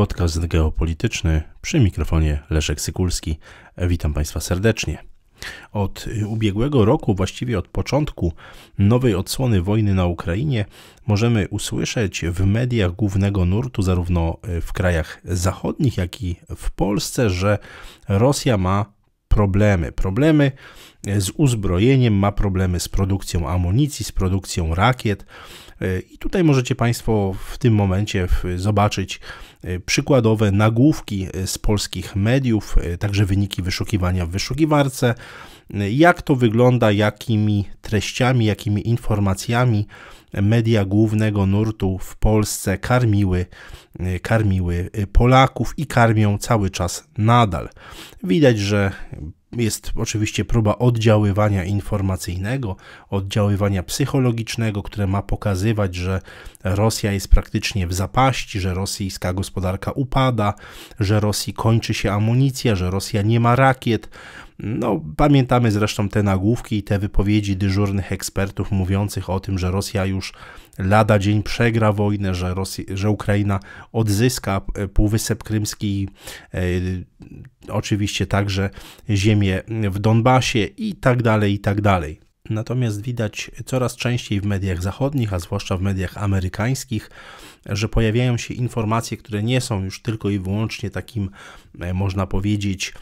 podcast geopolityczny przy mikrofonie Leszek Sykulski. Witam Państwa serdecznie. Od y, ubiegłego roku, właściwie od początku nowej odsłony wojny na Ukrainie, możemy usłyszeć w mediach głównego nurtu, zarówno y, w krajach zachodnich, jak i w Polsce, że Rosja ma problemy. Problemy e, z uzbrojeniem, ma problemy z produkcją amunicji, z produkcją rakiet. E, I tutaj możecie Państwo w tym momencie zobaczyć e, przykładowe nagłówki z polskich mediów, także wyniki wyszukiwania w wyszukiwarce, jak to wygląda, jakimi treściami, jakimi informacjami media głównego nurtu w Polsce karmiły, y, karmiły Polaków i karmią cały czas nadal. Widać, że jest oczywiście próba oddziaływania informacyjnego, oddziaływania psychologicznego, które ma pokazywać, że Rosja jest praktycznie w zapaści, że rosyjska gospodarka upada, że Rosji kończy się amunicja, że Rosja nie ma rakiet. No, pamiętamy zresztą te nagłówki i te wypowiedzi dyżurnych ekspertów mówiących o tym, że Rosja już lada dzień przegra wojnę, że, Rosja, że Ukraina odzyska Półwysep Krymski, yy, oczywiście także ziemi w Donbasie i tak dalej, i tak dalej. Natomiast widać coraz częściej w mediach zachodnich, a zwłaszcza w mediach amerykańskich, że pojawiają się informacje, które nie są już tylko i wyłącznie takim, e, można powiedzieć,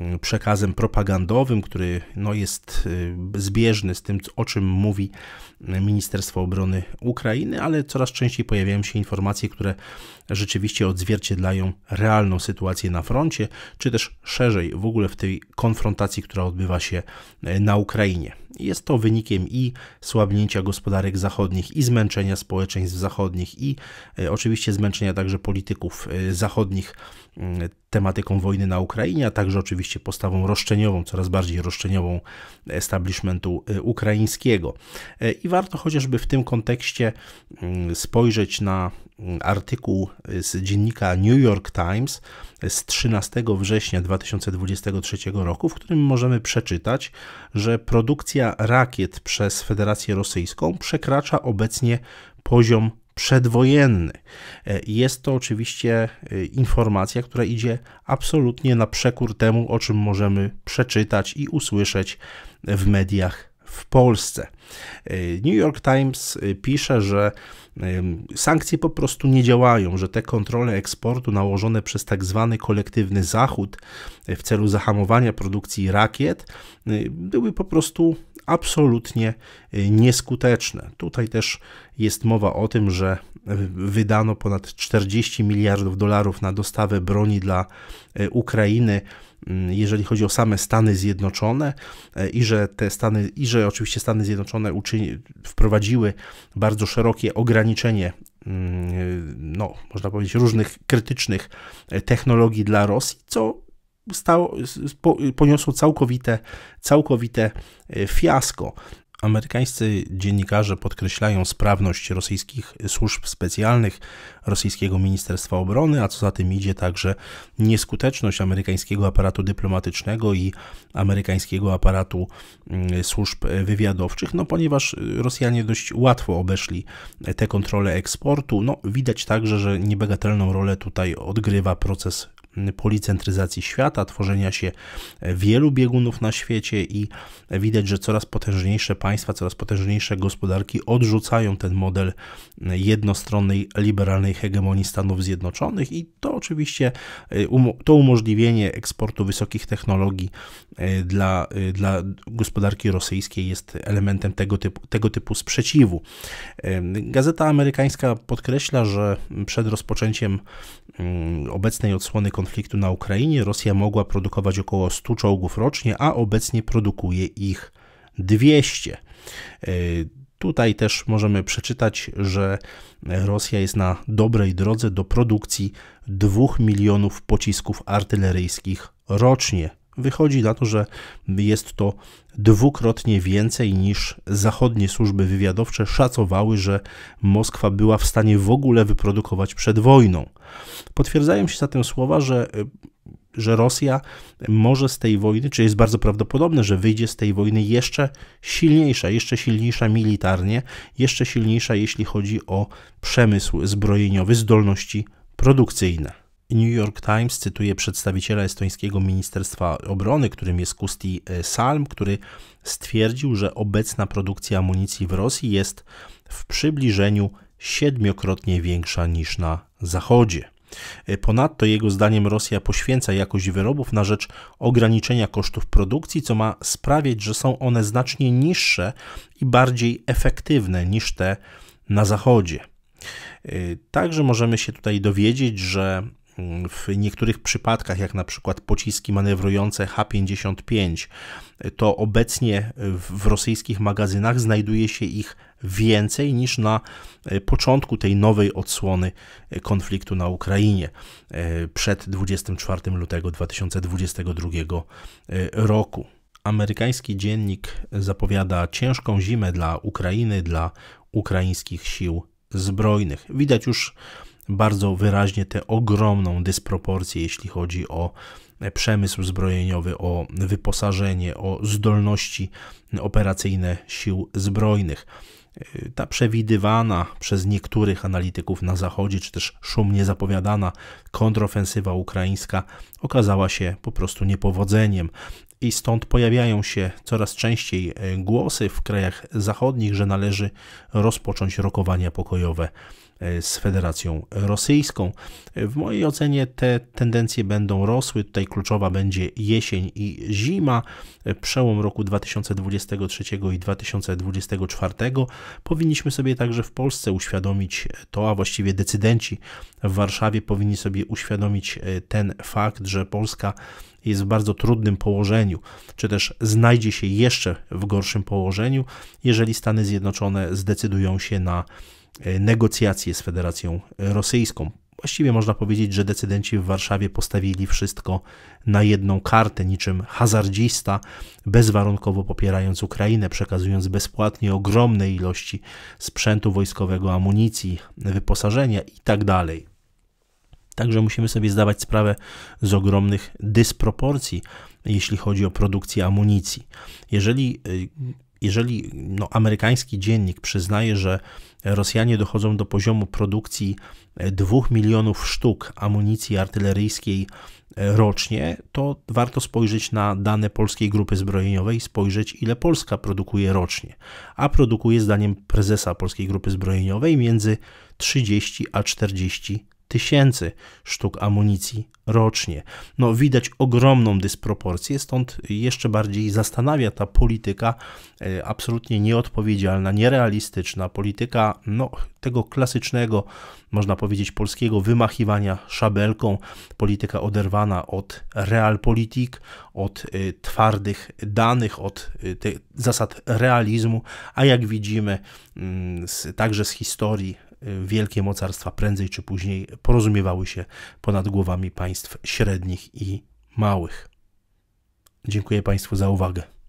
Mm, przekazem propagandowym, który no, jest y, zbieżny z tym, o czym mówi y, Ministerstwo Obrony Ukrainy, ale coraz częściej pojawiają się informacje, które rzeczywiście odzwierciedlają realną sytuację na froncie, czy też szerzej w ogóle w tej konfrontacji, która odbywa się y, na Ukrainie. Jest to wynikiem i słabnięcia gospodarek zachodnich, i zmęczenia społeczeństw zachodnich, i e, oczywiście zmęczenia także polityków e, zachodnich mm, tematyką wojny na Ukrainie, a także oczywiście postawą roszczeniową, coraz bardziej roszczeniową establishmentu e, ukraińskiego. I warto chociażby w tym kontekście mm, spojrzeć na Mm, artykuł z dziennika New York Times z 13 września 2023 roku, w którym możemy przeczytać, że produkcja rakiet przez Federację Rosyjską przekracza obecnie poziom przedwojenny. E, jest to oczywiście e, informacja, która idzie absolutnie na przekór temu, o czym możemy przeczytać i usłyszeć w mediach w Polsce. E, New York Times e, pisze, że e, sankcje po prostu nie działają, że te kontrole eksportu nałożone przez tak zwany kolektywny Zachód w celu zahamowania produkcji rakiet były po prostu absolutnie y, nieskuteczne. Tutaj też jest mowa o tym, że y, wydano ponad 40 miliardów dolarów na dostawę broni dla y, Ukrainy, jeżeli chodzi o same Stany Zjednoczone i że te Stany i że oczywiście Stany Zjednoczone uczyni, wprowadziły bardzo szerokie ograniczenie no, można powiedzieć różnych krytycznych technologii dla Rosji, co stało, poniosło całkowite, całkowite e, fiasko. Amerykańscy dziennikarze podkreślają sprawność rosyjskich służb specjalnych, rosyjskiego Ministerstwa Obrony, a co za tym idzie także nieskuteczność amerykańskiego aparatu dyplomatycznego i amerykańskiego aparatu mm, służb e, wywiadowczych, no ponieważ Rosjanie dość łatwo obeszli e, te kontrole eksportu. No, widać także, że niebagatelną rolę tutaj odgrywa proces policentryzacji świata, tworzenia się e, wielu biegunów na świecie i widać, że coraz potężniejsze państwa, coraz potężniejsze gospodarki odrzucają ten model e, jednostronnej, liberalnej hegemonii Stanów Zjednoczonych i to oczywiście e, to umożliwienie eksportu wysokich technologii dla, dla gospodarki rosyjskiej jest elementem tego typu, tego typu sprzeciwu. Gazeta amerykańska podkreśla, że przed rozpoczęciem Mm, obecnej odsłony konfliktu na Ukrainie Rosja mogła produkować około 100 czołgów rocznie, a obecnie produkuje ich 200. E, tutaj też możemy przeczytać, że Rosja jest na dobrej drodze do produkcji 2 milionów pocisków artyleryjskich rocznie. Wychodzi na to, że jest to dwukrotnie więcej niż zachodnie służby wywiadowcze szacowały, że Moskwa była w stanie w ogóle wyprodukować przed wojną. Potwierdzają się zatem słowa, że że Rosja może z tej wojny, czy jest bardzo prawdopodobne, że wyjdzie z tej wojny jeszcze silniejsza, jeszcze silniejsza militarnie, jeszcze silniejsza, jeśli chodzi o przemysł zbrojeniowy, zdolności produkcyjne. New York Times cytuje przedstawiciela estońskiego Ministerstwa Obrony, którym jest Kusti e, Salm, który stwierdził, że obecna produkcja amunicji w Rosji jest w przybliżeniu siedmiokrotnie większa niż na Zachodzie. E, Ponadto jego zdaniem Rosja poświęca jakość wyrobów na rzecz ograniczenia kosztów produkcji, co ma sprawiać, że są one znacznie niższe i bardziej efektywne niż te na Zachodzie. E, Także możemy się tutaj dowiedzieć, że Mm, w niektórych przypadkach, jak na przykład pociski manewrujące H-55, to obecnie w rosyjskich magazynach znajduje się ich więcej niż na e, początku tej nowej odsłony e, konfliktu na Ukrainie e, przed 24 lutego 2022 roku. Amerykański dziennik zapowiada ciężką zimę dla Ukrainy, dla ukraińskich sił zbrojnych. Widać już bardzo wyraźnie tę ogromną dysproporcję, jeśli chodzi o przemysł zbrojeniowy, o wyposażenie, o zdolności operacyjne sił zbrojnych. Ta przewidywana przez niektórych analityków na Zachodzie, czy też szumnie zapowiadana kontrofensywa ukraińska okazała się po prostu niepowodzeniem. I stąd pojawiają się coraz częściej e, głosy w krajach zachodnich, że należy rozpocząć rokowania pokojowe E, z Federacją Rosyjską. E, w mojej ocenie te tendencje będą rosły. Tutaj kluczowa będzie jesień i zima. E, przełom roku 2023 i 2024 powinniśmy sobie także w Polsce uświadomić to, a właściwie decydenci w Warszawie powinni sobie uświadomić ten fakt, że Polska jest w bardzo trudnym położeniu, czy też znajdzie się jeszcze w gorszym położeniu, jeżeli Stany Zjednoczone zdecydują się na E, negocjacje z Federacją Rosyjską. Właściwie można powiedzieć, że decydenci w Warszawie postawili wszystko na jedną kartę, niczym hazardzista, bezwarunkowo popierając Ukrainę, przekazując bezpłatnie ogromne ilości sprzętu wojskowego, amunicji, wyposażenia itd. Tak Także musimy sobie zdawać sprawę z ogromnych dysproporcji, jeśli chodzi o produkcję amunicji. Jeżeli y, jeżeli no, amerykański dziennik przyznaje, że Rosjanie dochodzą do poziomu produkcji 2 e, milionów sztuk amunicji artyleryjskiej e, rocznie, to warto spojrzeć na dane Polskiej Grupy Zbrojeniowej, spojrzeć ile Polska produkuje rocznie. A produkuje, zdaniem prezesa Polskiej Grupy Zbrojeniowej, między 30 a 40 tysięcy sztuk amunicji rocznie. No, widać ogromną dysproporcję, stąd jeszcze bardziej zastanawia ta polityka e, absolutnie nieodpowiedzialna, nierealistyczna, polityka no, tego klasycznego, można powiedzieć, polskiego wymachiwania szabelką, polityka oderwana od realpolitik, od e, twardych danych, od e, zasad realizmu, a jak widzimy, mm, także z historii wielkie mocarstwa prędzej czy później porozumiewały się ponad głowami państw średnich i małych. Dziękuję Państwu za uwagę.